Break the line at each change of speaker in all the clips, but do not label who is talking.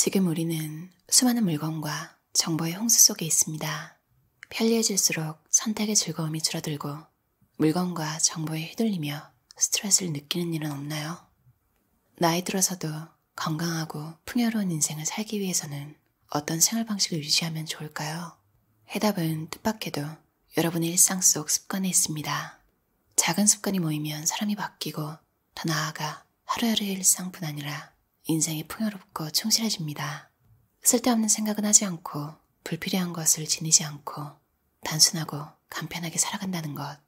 지금 우리는 수많은 물건과 정보의 홍수 속에 있습니다. 편리해질수록 선택의 즐거움이 줄어들고 물건과 정보에 휘둘리며 스트레스를 느끼는 일은 없나요? 나이 들어서도 건강하고 풍요로운 인생을 살기 위해서는 어떤 생활 방식을 유지하면 좋을까요? 해답은 뜻밖에도 여러분의 일상 속 습관에 있습니다. 작은 습관이 모이면 사람이 바뀌고 더 나아가 하루하루의 일상뿐 아니라 인생이 풍요롭고 충실해집니다. 쓸데없는 생각은 하지 않고 불필요한 것을 지니지 않고 단순하고 간편하게 살아간다는 것.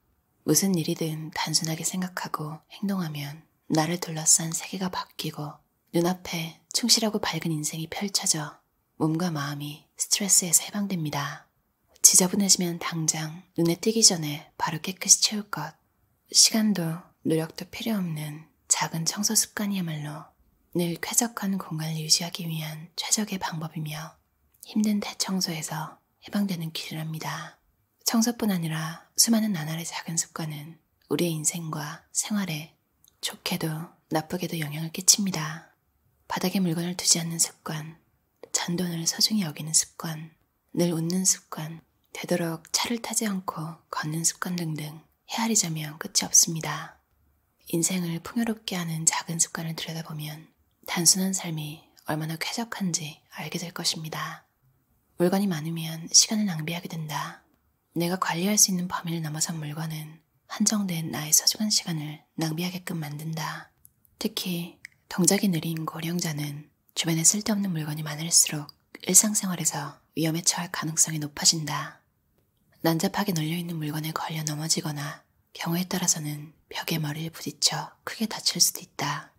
무슨 일이든 단순하게 생각하고 행동하면 나를 둘러싼 세계가 바뀌고 눈앞에 충실하고 밝은 인생이 펼쳐져 몸과 마음이 스트레스에서 해방됩니다. 지저분해지면 당장 눈에 띄기 전에 바로 깨끗이 채울 것. 시간도 노력도 필요 없는 작은 청소 습관이야말로 늘 쾌적한 공간을 유지하기 위한 최적의 방법이며 힘든 대청소에서 해방되는 길이랍니다. 청소뿐 아니라 수많은 나날의 작은 습관은 우리의 인생과 생활에 좋게도 나쁘게도 영향을 끼칩니다. 바닥에 물건을 두지 않는 습관, 잔돈을 소중히 여기는 습관, 늘 웃는 습관, 되도록 차를 타지 않고 걷는 습관 등등 헤아리자면 끝이 없습니다. 인생을 풍요롭게 하는 작은 습관을 들여다보면 단순한 삶이 얼마나 쾌적한지 알게 될 것입니다. 물건이 많으면 시간을 낭비하게 된다. 내가 관리할 수 있는 범위를 넘어선 물건은 한정된 나의 소중한 시간을 낭비하게끔 만든다. 특히 동작이 느린 고령자는 주변에 쓸데없는 물건이 많을수록 일상생활에서 위험에 처할 가능성이 높아진다. 난잡하게 널려있는 물건에 걸려 넘어지거나 경우에 따라서는 벽에 머리를 부딪혀 크게 다칠 수도 있다.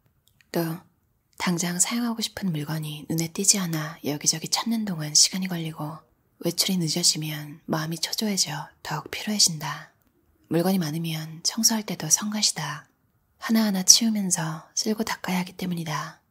또 당장 사용하고 싶은 물건이 눈에 띄지 않아 여기저기 찾는 동안 시간이 걸리고 외출이 늦어지면 마음이 초조해져 더욱 피로해진다. 물건이 많으면 청소할 때도 성가시다. 하나하나 치우면서 쓸고 닦아야 하기 때문이다.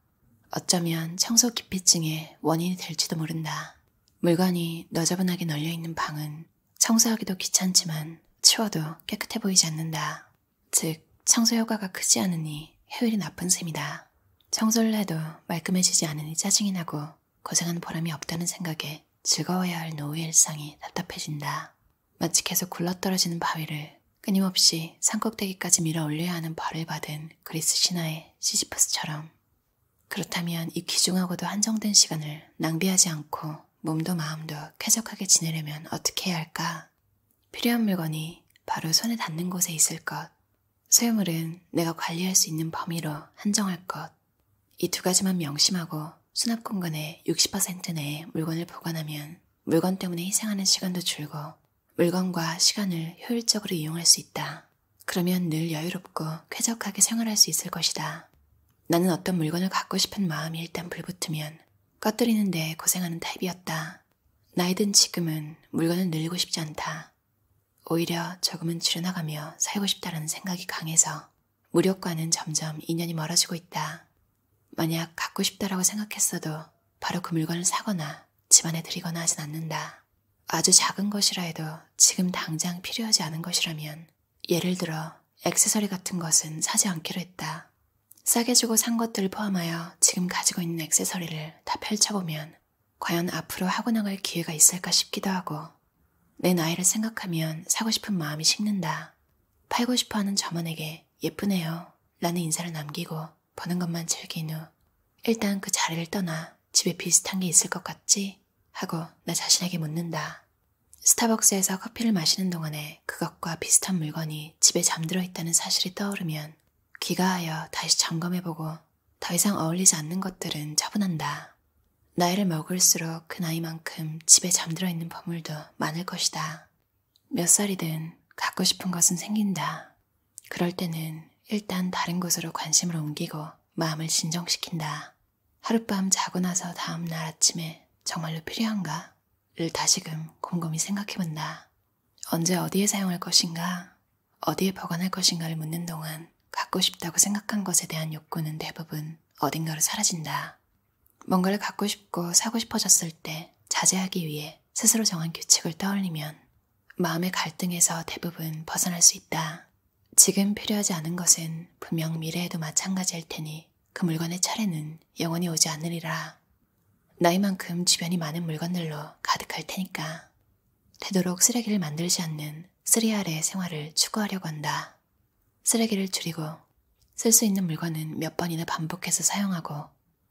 어쩌면 청소 기피증의 원인이 될지도 모른다. 물건이 너저분하게 널려있는 방은 청소하기도 귀찮지만 치워도 깨끗해 보이지 않는다. 즉, 청소 효과가 크지 않으니 효율이 나쁜 셈이다. 청소를 해도 말끔해지지 않으니 짜증이 나고 고생한 보람이 없다는 생각에 즐거워야 할 노후의 일상이 답답해진다. 마치 계속 굴러떨어지는 바위를 끊임없이 산꼭대기까지 밀어 올려야 하는 벌을 받은 그리스 신화의 시지프스처럼 그렇다면 이 귀중하고도 한정된 시간을 낭비하지 않고 몸도 마음도 쾌적하게 지내려면 어떻게 해야 할까? 필요한 물건이 바로 손에 닿는 곳에 있을 것. 소유물은 내가 관리할 수 있는 범위로 한정할 것. 이두 가지만 명심하고 수납 공간의 60% 내에 물건을 보관하면 물건 때문에 희생하는 시간도 줄고 물건과 시간을 효율적으로 이용할 수 있다. 그러면 늘 여유롭고 쾌적하게 생활할 수 있을 것이다. 나는 어떤 물건을 갖고 싶은 마음이 일단 불붙으면 꺼뜨리는데 고생하는 타입이었다. 나이든 지금은 물건을 늘리고 싶지 않다. 오히려 조금은 줄여나가며 살고 싶다는 생각이 강해서 무력과는 점점 인연이 멀어지고 있다. 만약 갖고 싶다라고 생각했어도 바로 그 물건을 사거나 집안에 들이거나 하진 않는다. 아주 작은 것이라 해도 지금 당장 필요하지 않은 것이라면 예를 들어 액세서리 같은 것은 사지 않기로 했다. 싸게 주고 산 것들을 포함하여 지금 가지고 있는 액세서리를 다 펼쳐보면 과연 앞으로 하고 나갈 기회가 있을까 싶기도 하고 내 나이를 생각하면 사고 싶은 마음이 식는다. 팔고 싶어하는 저만에게 예쁘네요 라는 인사를 남기고 보는 것만 즐긴 후 일단 그 자리를 떠나 집에 비슷한 게 있을 것 같지? 하고 나 자신에게 묻는다. 스타벅스에서 커피를 마시는 동안에 그것과 비슷한 물건이 집에 잠들어 있다는 사실이 떠오르면 귀가하여 다시 점검해보고 더 이상 어울리지 않는 것들은 처분한다. 나이를 먹을수록 그 나이만큼 집에 잠들어 있는 보물도 많을 것이다. 몇 살이든 갖고 싶은 것은 생긴다. 그럴 때는 일단 다른 곳으로 관심을 옮기고 마음을 진정시킨다. 하룻밤 자고 나서 다음날 아침에 정말로 필요한가? 를 다시금 곰곰이 생각해본다. 언제 어디에 사용할 것인가? 어디에 보관할 것인가를 묻는 동안 갖고 싶다고 생각한 것에 대한 욕구는 대부분 어딘가로 사라진다. 뭔가를 갖고 싶고 사고 싶어졌을 때 자제하기 위해 스스로 정한 규칙을 떠올리면 마음의 갈등에서 대부분 벗어날 수 있다. 지금 필요하지 않은 것은 분명 미래에도 마찬가지일 테니 그 물건의 차례는 영원히 오지 않으리라. 나이만큼 주변이 많은 물건들로 가득할 테니까 되도록 쓰레기를 만들지 않는 쓰리알의 생활을 추구하려고 한다. 쓰레기를 줄이고 쓸 수 있는 물건은 몇 번이나 반복해서 사용하고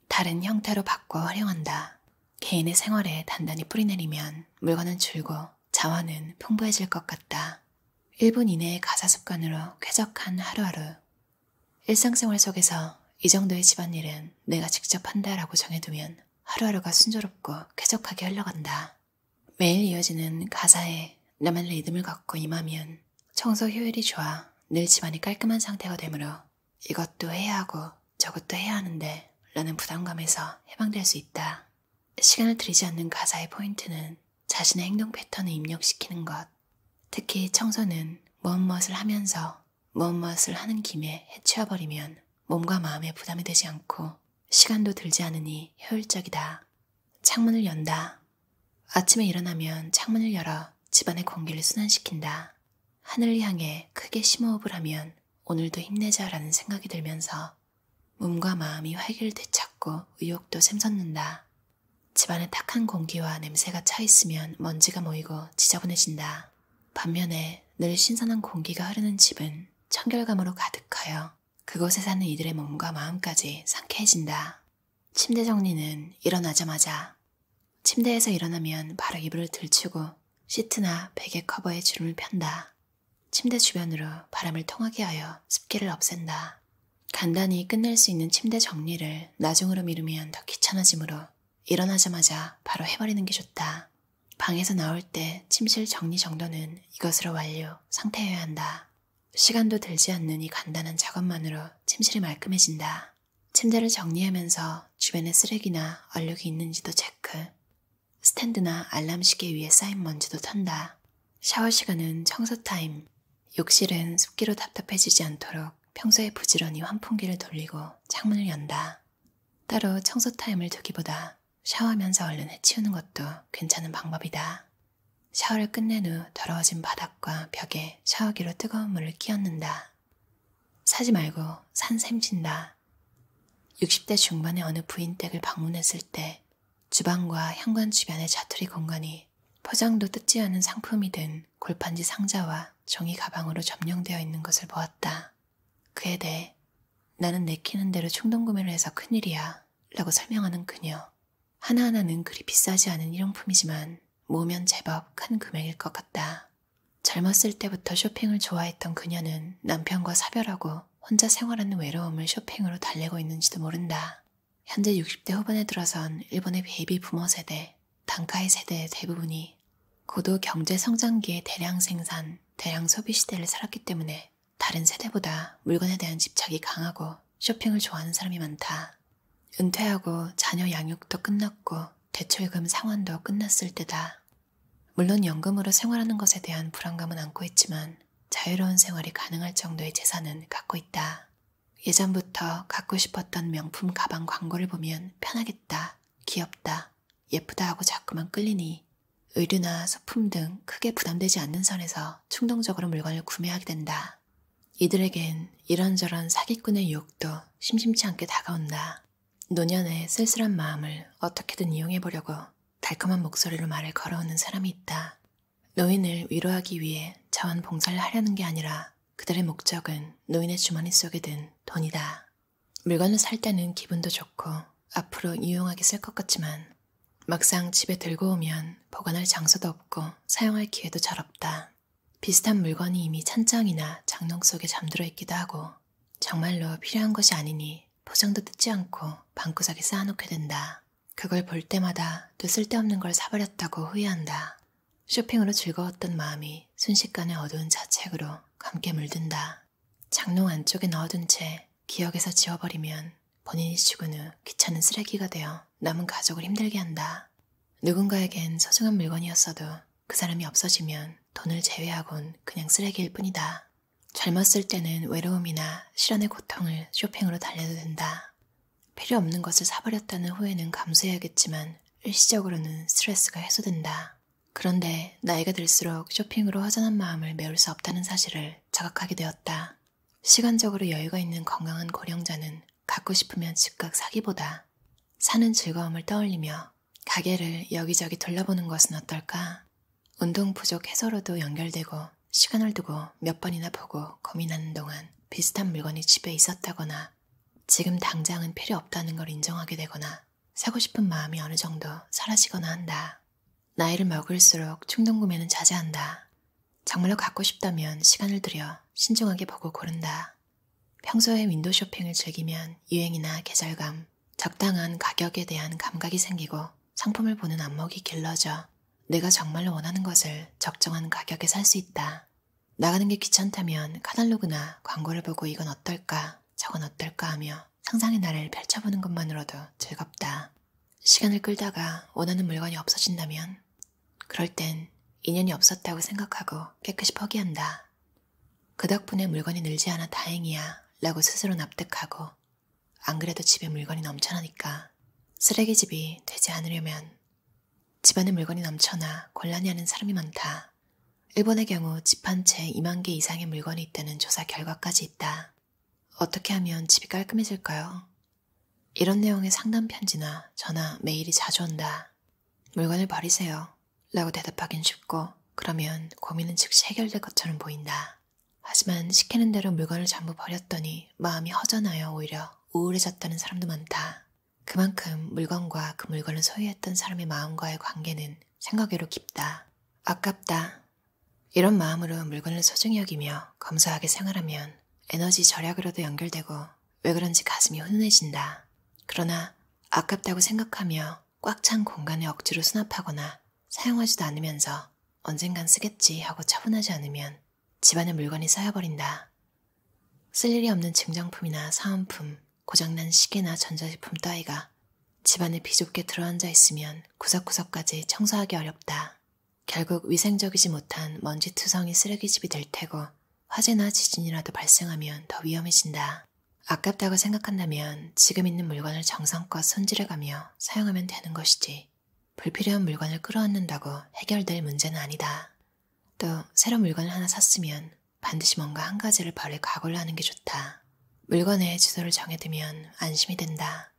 다른 형태로 바꿔 활용한다. 개인의 생활에 단단히 뿌리내리면 물건은 줄고 자원은 풍부해질 것 같다. 1분 이내의 가사 습관으로 쾌적한 하루하루. 일상생활 속에서 이 정도의 집안일은 내가 직접 한다라고 정해두면 하루하루가 순조롭고 쾌적하게 흘러간다. 매일 이어지는 가사에 나만 리듬을 갖고 임하면 청소 효율이 좋아 늘 집안이 깔끔한 상태가 되므로 이것도 해야 하고 저것도 해야 하는데 라는 부담감에서 해방될 수 있다. 시간을 들이지 않는 가사의 포인트는 자신의 행동 패턴을 입력시키는 것, 특히 청소는 무엇무엇을 하면서 무엇무엇을 하는 김에 해치워버리면 몸과 마음에 부담이 되지 않고 시간도 들지 않으니 효율적이다. 창문을 연다. 아침에 일어나면 창문을 열어 집안의 공기를 순환시킨다. 하늘 을 향해 크게 심호흡을 하면 오늘도 힘내자라는 생각이 들면서 몸과 마음이 활기를 되찾고 의욕도 샘솟는다. 집안에 탁한 공기와 냄새가 차 있으면 먼지가 모이고 지저분해진다. 반면에 늘 신선한 공기가 흐르는 집은 청결감으로 가득하여 그곳에 사는 이들의 몸과 마음까지 상쾌해진다. 침대 정리는 일어나자마자 침대에서 일어나면 바로 이불을 들치고 시트나 베개 커버에 주름을 편다. 침대 주변으로 바람을 통하게 하여 습기를 없앤다. 간단히 끝낼 수 있는 침대 정리를 나중으로 미루면 더 귀찮아지므로 일어나자마자 바로 해버리는 게 좋다. 방에서 나올 때 침실 정리 정도는 이것으로 완료, 상태여야 한다. 시간도 들지 않는 이 간단한 작업만으로 침실이 말끔해진다. 침대를 정리하면서 주변에 쓰레기나 얼룩이 있는지도 체크. 스탠드나 알람시계 위에 쌓인 먼지도 턴다. 샤워 시간은 청소 타임. 욕실은 습기로 답답해지지 않도록 평소에 부지런히 환풍기를 돌리고 창문을 연다. 따로 청소 타임을 두기보다 샤워하면서 얼른 해치우는 것도 괜찮은 방법이다. 샤워를 끝낸 후 더러워진 바닥과 벽에 샤워기로 뜨거운 물을 끼얹는다. 사지 말고 산샘친다. 60대 중반의 어느 부인 댁을 방문했을 때 주방과 현관 주변의 자투리 공간이 포장도 뜯지 않은 상품이 든 골판지 상자와 종이 가방으로 점령되어 있는 것을 보았다. 그에 대해 나는 내키는 대로 충동구매를 해서 큰일이야 라고 설명하는 그녀. 하나하나는 그리 비싸지 않은 일용품이지만 모으면 제법 큰 금액일 것 같다. 젊었을 때부터 쇼핑을 좋아했던 그녀는 남편과 사별하고 혼자 생활하는 외로움을 쇼핑으로 달래고 있는지도 모른다. 현재 60대 후반에 들어선 일본의 베이비 부모 세대, 단가의 세대의 대부분이 고도 경제 성장기의 대량 생산, 대량 소비 시대를 살았기 때문에 다른 세대보다 물건에 대한 집착이 강하고 쇼핑을 좋아하는 사람이 많다. 은퇴하고 자녀 양육도 끝났고 대출금 상환도 끝났을 때다. 물론 연금으로 생활하는 것에 대한 불안감은 안고 있지만 자유로운 생활이 가능할 정도의 재산은 갖고 있다. 예전부터 갖고 싶었던 명품 가방 광고를 보면 편하겠다, 귀엽다, 예쁘다 하고 자꾸만 끌리니 의류나 소품 등 크게 부담되지 않는 선에서 충동적으로 물건을 구매하게 된다. 이들에겐 이런저런 사기꾼의 유혹도 심심치 않게 다가온다. 노년의 쓸쓸한 마음을 어떻게든 이용해보려고 달콤한 목소리로 말을 걸어오는 사람이 있다. 노인을 위로하기 위해 자원봉사를 하려는 게 아니라 그들의 목적은 노인의 주머니 속에 든 돈이다. 물건을 살 때는 기분도 좋고 앞으로 유용하게 쓸 것 같지만 막상 집에 들고 오면 보관할 장소도 없고 사용할 기회도 잘 없다. 비슷한 물건이 이미 찬장이나 장롱 속에 잠들어 있기도 하고 정말로 필요한 것이 아니니 포장도 뜯지 않고 방구석에 쌓아놓게 된다. 그걸 볼 때마다 또 쓸데없는 걸 사버렸다고 후회한다. 쇼핑으로 즐거웠던 마음이 순식간에 어두운 자책으로 감게 물든다. 장롱 안쪽에 넣어둔 채 기억에서 지워버리면 본인이 죽은 후 귀찮은 쓰레기가 되어 남은 가족을 힘들게 한다. 누군가에겐 소중한 물건이었어도 그 사람이 없어지면 돈을 제외하곤 그냥 쓰레기일 뿐이다. 젊었을 때는 외로움이나 실현의 고통을 쇼핑으로 달래도 된다. 필요 없는 것을 사버렸다는 후회는 감수해야겠지만 일시적으로는 스트레스가 해소된다. 그런데 나이가 들수록 쇼핑으로 허전한 마음을 메울 수 없다는 사실을 자각하게 되었다. 시간적으로 여유가 있는 건강한 고령자는 갖고 싶으면 즉각 사기보다 사는 즐거움을 떠올리며 가게를 여기저기 둘러보는 것은 어떨까? 운동 부족 해소로도 연결되고 시간을 두고 몇 번이나 보고 고민하는 동안 비슷한 물건이 집에 있었다거나 지금 당장은 필요 없다는 걸 인정하게 되거나 사고 싶은 마음이 어느 정도 사라지거나 한다. 나이를 먹을수록 충동 구매는 자제한다. 정말로 갖고 싶다면 시간을 들여 신중하게 보고 고른다. 평소에 윈도우 쇼핑을 즐기면 유행이나 계절감, 적당한 가격에 대한 감각이 생기고 상품을 보는 안목이 길러져 내가 정말로 원하는 것을 적정한 가격에 살 수 있다. 나가는 게 귀찮다면 카탈로그나 광고를 보고 이건 어떨까, 저건 어떨까 하며 상상의 나를 펼쳐보는 것만으로도 즐겁다. 시간을 끌다가 원하는 물건이 없어진다면 그럴 땐 인연이 없었다고 생각하고 깨끗이 포기한다. 그 덕분에 물건이 늘지 않아 다행이야 라고 스스로 납득하고 안 그래도 집에 물건이 넘쳐나니까 쓰레기집이 되지 않으려면 집안에 물건이 넘쳐나 곤란히 하는 사람이 많다. 일본의 경우 집 한 채 2만 개 이상의 물건이 있다는 조사 결과까지 있다. 어떻게 하면 집이 깔끔해질까요? 이런 내용의 상담 편지나 전화, 메일이 자주 온다. 물건을 버리세요. 라고 대답하긴 쉽고, 그러면 고민은 즉시 해결될 것처럼 보인다. 하지만 시키는 대로 물건을 전부 버렸더니 마음이 허전하여 오히려 우울해졌다는 사람도 많다. 그만큼 물건과 그 물건을 소유했던 사람의 마음과의 관계는 생각외로 깊다. 아깝다. 이런 마음으로 물건을 소중히 여기며 검소하게 생활하면 에너지 절약으로도 연결되고 왜 그런지 가슴이 훈훈해진다. 그러나 아깝다고 생각하며 꽉 찬 공간을 억지로 수납하거나 사용하지도 않으면서 언젠간 쓰겠지 하고 처분하지 않으면 집안의 물건이 쌓여버린다. 쓸 일이 없는 증정품이나 사은품, 고장난 시계나 전자제품 따위가 집안에 비좁게 들어앉아 있으면 구석구석까지 청소하기 어렵다. 결국 위생적이지 못한 먼지투성이 쓰레기집이 될 테고 화재나 지진이라도 발생하면 더 위험해진다. 아깝다고 생각한다면 지금 있는 물건을 정성껏 손질해가며 사용하면 되는 것이지 불필요한 물건을 끌어안는다고 해결될 문제는 아니다. 또 새로운 물건을 하나 샀으면 반드시 뭔가 한 가지를 버릴 각오를 하는 게 좋다. 물건의 주소를 정해두면 안심이 된다.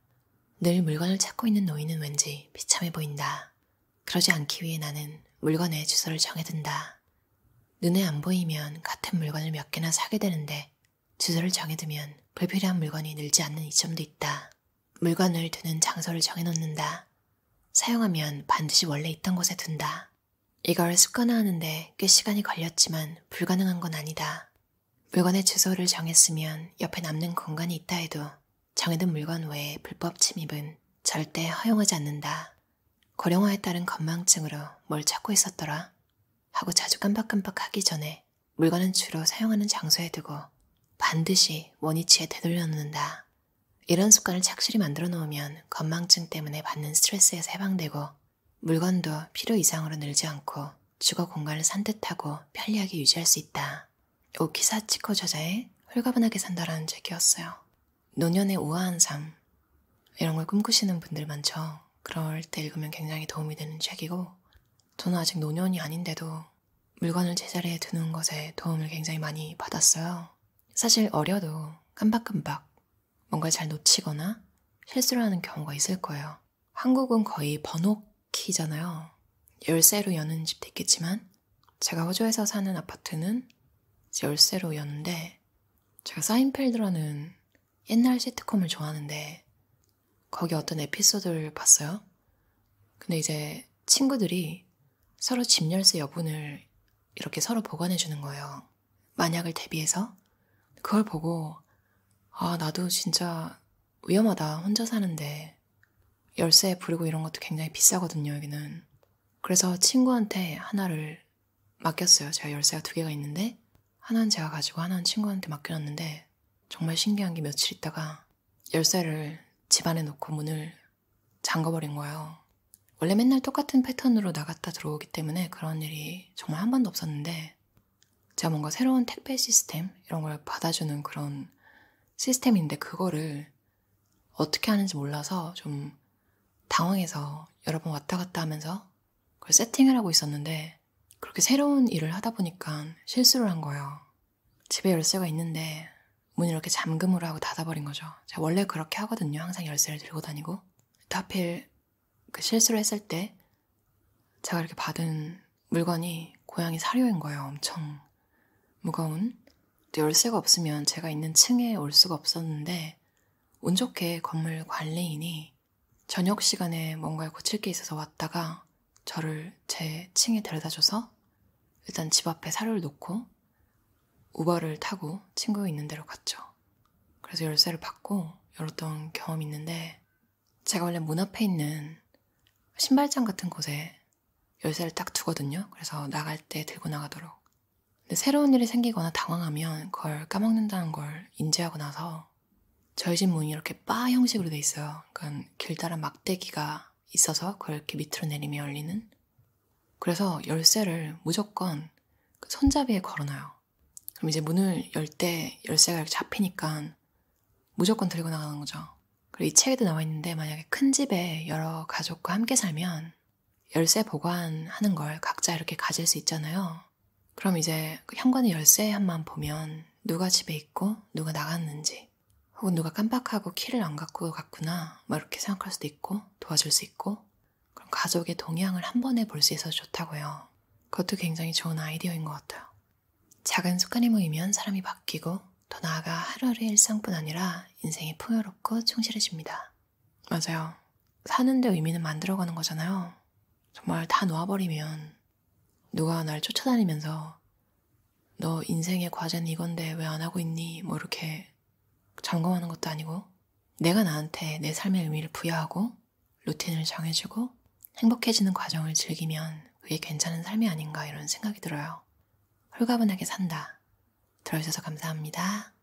늘 물건을 찾고 있는 노인은 왠지 비참해 보인다. 그러지 않기 위해 나는 물건의 주소를 정해둔다. 눈에 안 보이면 같은 물건을 몇 개나 사게 되는데 주소를 정해두면 불필요한 물건이 늘지 않는 이점도 있다. 물건을 두는 장소를 정해놓는다. 사용하면 반드시 원래 있던 곳에 둔다. 이걸 습관화하는데 꽤 시간이 걸렸지만 불가능한 건 아니다. 물건의 주소를 정했으면 옆에 남는 공간이 있다 해도 정해둔 물건 외에 불법 침입은 절대 허용하지 않는다. 고령화에 따른 건망증으로 뭘 찾고 있었더라? 하고 자주 깜박깜박 하기 전에 물건은 주로 사용하는 장소에 두고 반드시 원위치에 되돌려 놓는다. 이런 습관을 착실히 만들어 놓으면 건망증 때문에 받는 스트레스에서 해방되고 물건도 필요 이상으로 늘지 않고 주거 공간을 산뜻하고 편리하게 유지할 수 있다. 오키사 치코 저자의 홀가분하게 산다라는 책이었어요. 노년의 우아한 삶 이런 걸 꿈꾸시는 분들 많죠. 그럴 때 읽으면 굉장히 도움이 되는 책이고 저는 아직 노년이 아닌데도 물건을 제자리에 두는 것에 도움을 굉장히 많이 받았어요. 사실 어려도 깜박깜박 뭔가잘 놓치거나 실수를 하는 경우가 있을 거예요. 한국은 거의 번호키잖아요. 열쇠로 여는 집도 있겠지만 제가 호주에서 사는 아파트는 제 열쇠로 였는데 제가 사인펠드라는 옛날 시트콤을 좋아하는데 거기 어떤 에피소드를 봤어요. 근데 이제 친구들이 서로 집 열쇠 여분을 이렇게 서로 보관해 주는 거예요. 만약을 대비해서 그걸 보고 아 나도 진짜 위험하다 혼자 사는데 열쇠 부리고 이런 것도 굉장히 비싸거든요 여기는. 그래서 친구한테 하나를 맡겼어요. 제가 열쇠가 두 개가 있는데 하나는 제가 가지고 하나는 친구한테 맡겨놨는데 정말 신기한 게 며칠 있다가 열쇠를 집안에 놓고 문을 잠가버린 거예요. 원래 맨날 똑같은 패턴으로 나갔다 들어오기 때문에 그런 일이 정말 한 번도 없었는데 제가 뭔가 새로운 택배 시스템 이런 걸 받아주는 그런 시스템인데 그거를 어떻게 하는지 몰라서 좀 당황해서 여러 번 왔다 갔다 하면서 그걸 세팅을 하고 있었는데 그렇게 새로운 일을 하다 보니까 실수를 한 거예요. 집에 열쇠가 있는데 문을 이렇게 잠금으로 하고 닫아버린 거죠. 제가 원래 그렇게 하거든요. 항상 열쇠를 들고 다니고. 하필 그 실수를 했을 때 제가 이렇게 받은 물건이 고양이 사료인 거예요. 엄청 무거운. 열쇠가 없으면 제가 있는 층에 올 수가 없었는데 운 좋게 건물 관리인이 저녁 시간에 뭔가를 고칠 게 있어서 왔다가 저를 제 층에 데려다줘서 일단 집 앞에 사료를 놓고 우버를 타고 친구 있는 데로 갔죠. 그래서 열쇠를 받고 열었던 경험이 있는데 제가 원래 문 앞에 있는 신발장 같은 곳에 열쇠를 딱 두거든요. 그래서 나갈 때 들고 나가도록. 근데 새로운 일이 생기거나 당황하면 그걸 까먹는다는 걸 인지하고 나서 저희 집 문이 이렇게 바 형식으로 돼 있어요. 그러니까 길다란 막대기가 있어서 그렇게 밑으로 내리면 열리는 그래서 열쇠를 무조건 그 손잡이에 걸어놔요. 그럼 이제 문을 열 때 열쇠가 이렇게 잡히니까 무조건 들고 나가는 거죠. 그리고 이 책에도 나와 있는데 만약에 큰 집에 여러 가족과 함께 살면 열쇠 보관하는 걸 각자 이렇게 가질 수 있잖아요. 그럼 이제 그 현관의 열쇠 한만 보면 누가 집에 있고 누가 나갔는지 혹은 어, 누가 깜빡하고 키를 안 갖고 갔구나 막 이렇게 생각할 수도 있고 도와줄 수 있고 그럼 가족의 동향을 한 번에 볼 수 있어서 좋다고요. 그것도 굉장히 좋은 아이디어인 것 같아요. 작은 습관이 모이면 사람이 바뀌고 더 나아가 하루하루의 일상뿐 아니라 인생이 풍요롭고 충실해집니다. 맞아요. 사는데 의미는 만들어가는 거잖아요. 정말 다 놓아버리면 누가 날 쫓아다니면서 너 인생의 과제는 이건데 왜 안 하고 있니? 뭐 이렇게 점검하는 것도 아니고 내가 나한테 내 삶의 의미를 부여하고 루틴을 정해주고 행복해지는 과정을 즐기면 그게 괜찮은 삶이 아닌가 이런 생각이 들어요. 홀가분하게 산다. 들어주셔서 감사합니다.